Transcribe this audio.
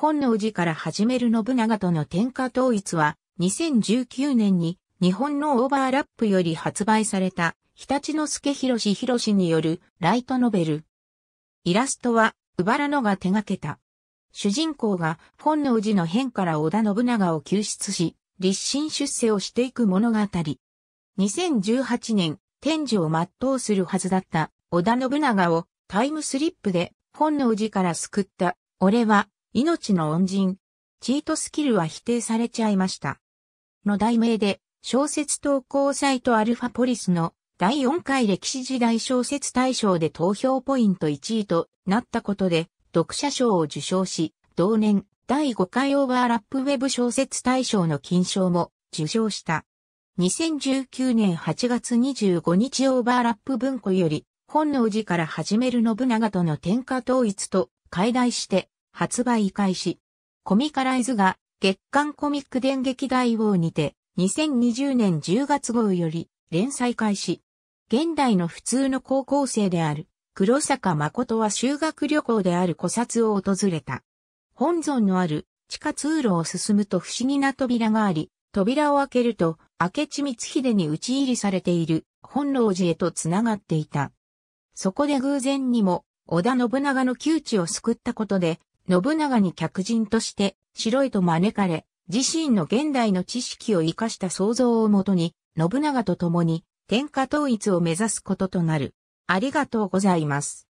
本能寺から始める信長との天下統一は、2019年に日本のオーバーラップより発売された、日立の助博士博士によるライトノベル。イラストは、うばらのが手掛けた。主人公が本能寺の変から織田信長を救出し、立身出世をしていく物語。2018年、天寿を全うするはずだった織田信長をタイムスリップで本能寺から救った、俺は命の恩人、チートスキルは否定されちゃいました。の題名で、小説投稿サイトアルファポリスの第4回歴史時代小説大賞で投票ポイント1位となったことで、読者賞を受賞し、同年第5回オーバーラップウェブ小説大賞の金賞も受賞した。2019年8月25日オーバーラップ文庫より、本能寺から始める信長との天下統一と、解題して、発売開始。コミカライズが月刊コミック電撃大王にて2020年10月号より連載開始。現代の普通の高校生である黒坂誠は修学旅行である古札を訪れた。本尊のある地下通路を進むと不思議な扉があり、扉を開けると明智光秀に打ち入りされている本能寺へと繋がっていた。そこで偶然にも織田信長の窮地を救ったことで信長に客人として白いと招かれ、自身の現代の知識を活かした想像をもとに、信長と共に天下統一を目指すこととなる。ありがとうございます。